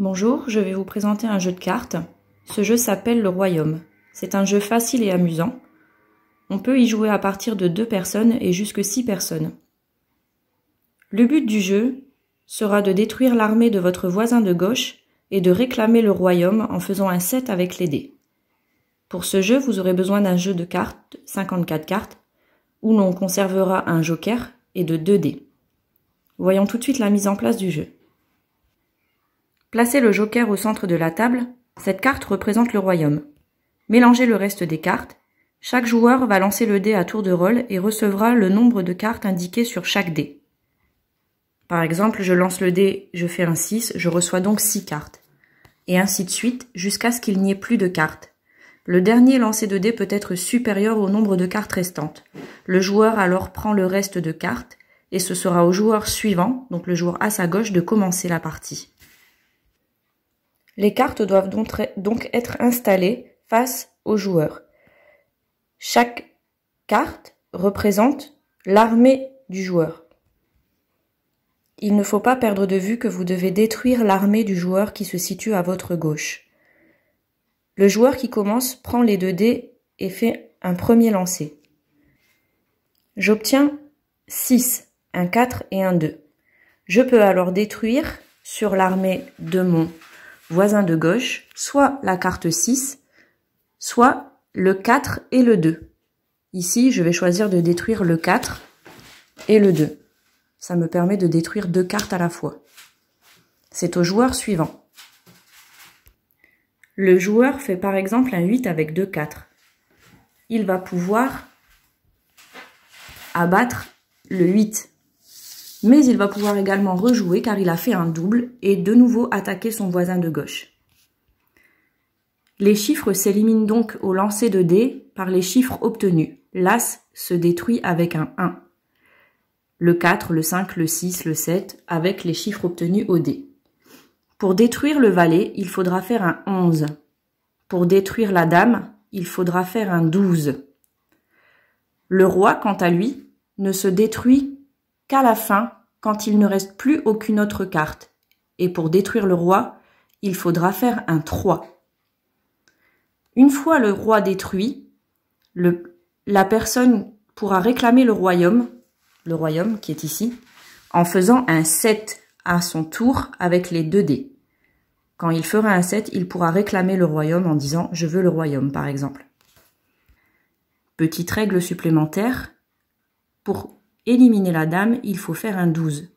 Bonjour, je vais vous présenter un jeu de cartes. Ce jeu s'appelle le Royaume. C'est un jeu facile et amusant. On peut y jouer à partir de deux personnes et jusque six personnes. Le but du jeu sera de détruire l'armée de votre voisin de gauche et de réclamer le royaume en faisant un set avec les dés. Pour ce jeu, vous aurez besoin d'un jeu de cartes, 54 cartes, où l'on conservera un joker et de 2 dés. Voyons tout de suite la mise en place du jeu. Placez le joker au centre de la table, cette carte représente le royaume. Mélangez le reste des cartes, chaque joueur va lancer le dé à tour de rôle et recevra le nombre de cartes indiquées sur chaque dé. Par exemple, je lance le dé, je fais un 6, je reçois donc 6 cartes. Et ainsi de suite, jusqu'à ce qu'il n'y ait plus de cartes. Le dernier lancé de dé peut être supérieur au nombre de cartes restantes. Le joueur alors prend le reste de cartes, et ce sera au joueur suivant, donc le joueur à sa gauche, de commencer la partie. Les cartes doivent donc être installées face au joueur. Chaque carte représente l'armée du joueur. Il ne faut pas perdre de vue que vous devez détruire l'armée du joueur qui se situe à votre gauche. Le joueur qui commence prend les deux dés et fait un premier lancer. J'obtiens 6, un 4 et un 2. Je peux alors détruire sur l'armée de mon voisin de gauche, soit la carte 6, soit le 4 et le 2. Ici, je vais choisir de détruire le 4 et le 2. Ça me permet de détruire deux cartes à la fois. C'est au joueur suivant. Le joueur fait par exemple un 8 avec deux 4. Il va pouvoir abattre le 8 mais il va pouvoir également rejouer car il a fait un double et de nouveau attaquer son voisin de gauche. Les chiffres s'éliminent donc au lancer de dés par les chiffres obtenus. L'As se détruit avec un 1. Le 4, le 5, le 6, le 7 avec les chiffres obtenus au dé. Pour détruire le valet, il faudra faire un 11. Pour détruire la dame, il faudra faire un 12. Le roi, quant à lui, ne se détruit qu'à la fin, quand il ne reste plus aucune autre carte. Et pour détruire le roi, il faudra faire un 3. Une fois le roi détruit, le, la personne pourra réclamer le royaume, le royaume qui est ici, en faisant un 7 à son tour avec les deux dés. Quand il fera un 7, il pourra réclamer le royaume en disant « je veux le royaume » par exemple. Petite règle supplémentaire, pour éliminer la dame, il faut faire un 12.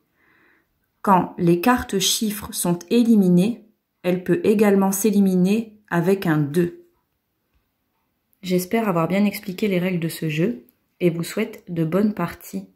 Quand les cartes chiffres sont éliminées, elle peut également s'éliminer avec un 2. J'espère avoir bien expliqué les règles de ce jeu et vous souhaite de bonnes parties.